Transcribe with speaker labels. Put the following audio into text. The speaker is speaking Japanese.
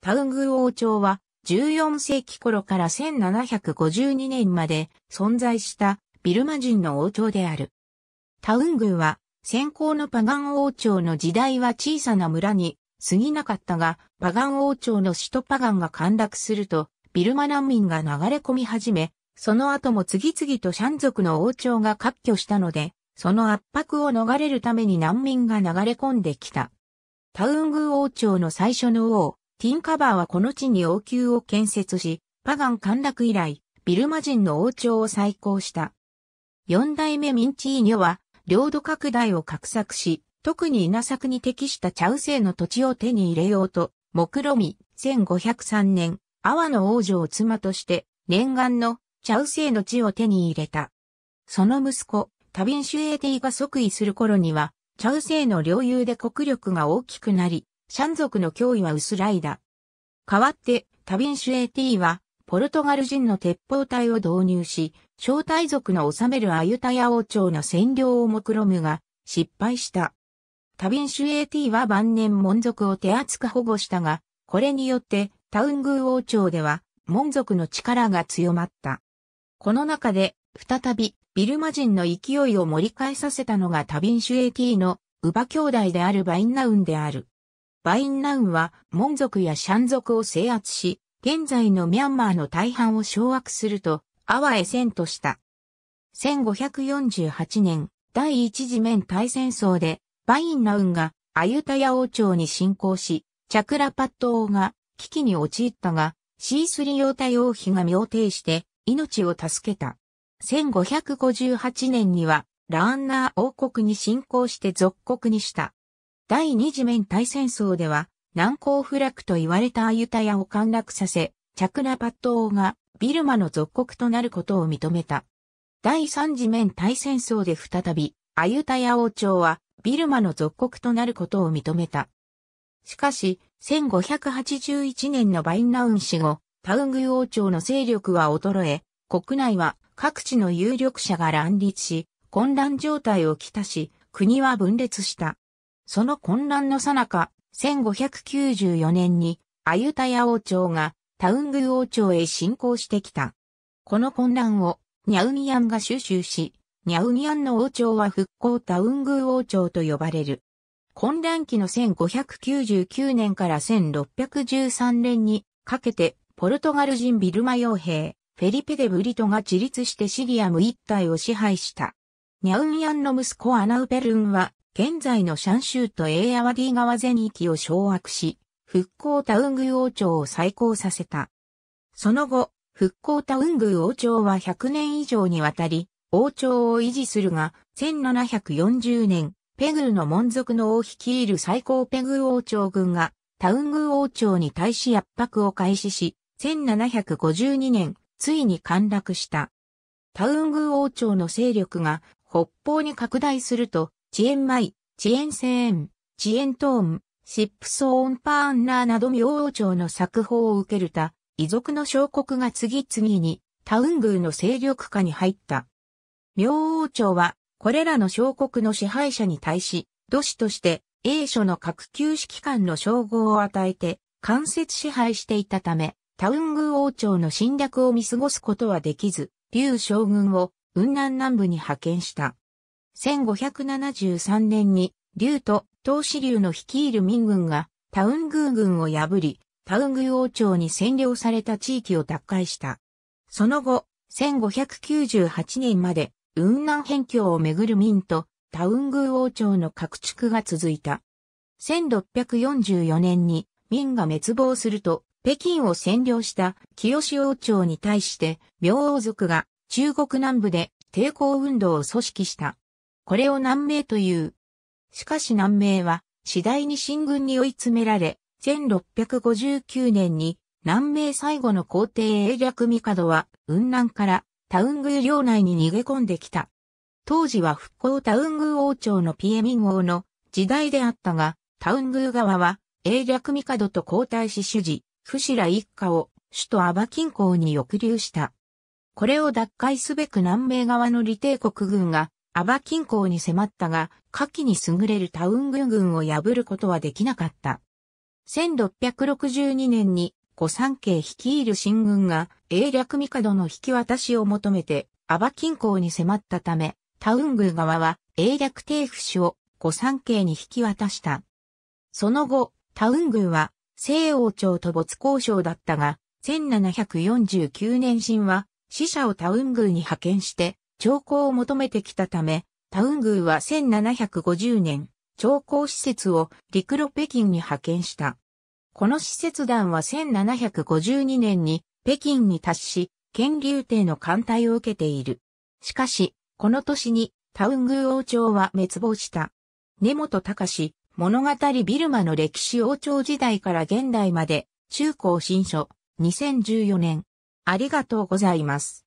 Speaker 1: タウング王朝は14世紀頃から1752年まで存在したビルマ人の王朝である。タウングは先行のパガン王朝の時代は小さな村に過ぎなかったが、パガン王朝の首都パガンが陥落すると、ビルマ難民が流れ込み始め、その後も次々とシャン族の王朝が割拠したので、その圧迫を逃れるために難民が流れ込んできた。タウング王朝の最初の王、ティンカバーはこの地に王宮を建設し、パガン陥落以来、ビルマ人の王朝を再興した。四代目ミンチーニョは、領土拡大を画策し、特に稲作に適したチャウセイの土地を手に入れようと、目論み、1503年、阿波の王女を妻として、念願のチャウセイの地を手に入れた。その息子、タビンシュエーティが即位する頃には、チャウセイの領有で国力が大きくなり、シャン族の脅威は薄らいだ。代わって、タビンシュエティは、ポルトガル人の鉄砲隊を導入し、招待族の治めるアユタヤ王朝の占領を目論むが、失敗した。タビンシュエティは晩年門族を手厚く保護したが、これによってタウングー王朝では、門族の力が強まった。この中で、再び、ビルマ人の勢いを盛り返させたのがタビンシュエティの、ウバ兄弟であるバインナウンである。バインナウンは、モン族やシャン族を制圧し、現在のミャンマーの大半を掌握すると、アワへ遷とした。1548年、第一次面大戦争で、バインナウンがアユタヤ王朝に侵攻し、チャクラパット王が危機に陥ったが、シースリヨータ王妃が妙定して、命を助けた。1558年には、ラーンナー王国に侵攻して属国にした。第二次面大戦争では、難攻不落と言われたアユタヤを陥落させ、チャクナパット王がビルマの属国となることを認めた。第三次面大戦争で再び、アユタヤ王朝はビルマの属国となることを認めた。しかし、1581年のバインナウン死後、タウング王朝の勢力は衰え、国内は各地の有力者が乱立し、混乱状態をきたし、国は分裂した。その混乱の最中、1594年に、アユタヤ王朝がタウングー王朝へ侵攻してきた。この混乱を、ニャウニアンが収集し、ニャウニアンの王朝は復興タウングー王朝と呼ばれる。混乱期の1599年から1613年にかけて、ポルトガル人ビルマ傭兵、フェリペデ・ブリトが自立してシリアム一帯を支配した。ニャウニアンの息子アナウペルンは、現在のシャン州とエーアワディ川全域を掌握し、復興タウン宮王朝を再興させた。その後、復興タウン宮王朝は100年以上にわたり、王朝を維持するが、1740年、ペグルの門族の王率いる最高ペグ王朝軍が、タウン宮王朝に対し圧迫を開始し、1752年、ついに陥落した。タウン宮王朝の勢力が北方に拡大すると、遅延米、遅延セーン、遅延トーン、シップソーンパーンナーなど明王朝の作法を受けるた、遺族の小国が次々にタウン宮の勢力下に入った。明王朝は、これらの小国の支配者に対し、都市として、英書の各旧指揮官の称号を与えて、間接支配していたため、タウン宮王朝の侵略を見過ごすことはできず、劉将軍を雲南南部に派遣した。1573年に、劉と東支流の率いる民軍が、タウン宮軍を破り、タウン宮王朝に占領された地域を奪回した。その後、1598年まで、雲南辺境をめぐる民と、タウン宮王朝の拡築が続いた。1644年に、民が滅亡すると、北京を占領した清志王朝に対して、明王族が中国南部で抵抗運動を組織した。これを南明という。しかし南明は次第に進軍に追い詰められ、1659年に南明最後の皇帝英略帝は雲南からタウン宮領内に逃げ込んできた。当時は復興タウン宮王朝のピエミン王の時代であったが、タウン宮側は英略帝と皇太子主事、フシラ一家を首都アバ近郊に抑留した。これを奪回すべく南明側の李帝国軍がアバ近郊に迫ったが、下記に優れるタウン軍軍を破ることはできなかった。1662年に、御三家率いる新軍が、英略帝の引き渡しを求めて、アバ近郊に迫ったため、タウン軍側は、英略帝府主を御三家に引き渡した。その後、タウン軍は、西王朝と没交渉だったが、1749年新は、死者をタウン軍に派遣して、調校を求めてきたため、タウン宮は1750年、調校施設を陸路北京に派遣した。この施設団は1752年に北京に達し、県流帝の艦隊を受けている。しかし、この年にタウン宮王朝は滅亡した。根本隆、物語ビルマの歴史王朝時代から現代まで、中高新書、2014年。ありがとうございます。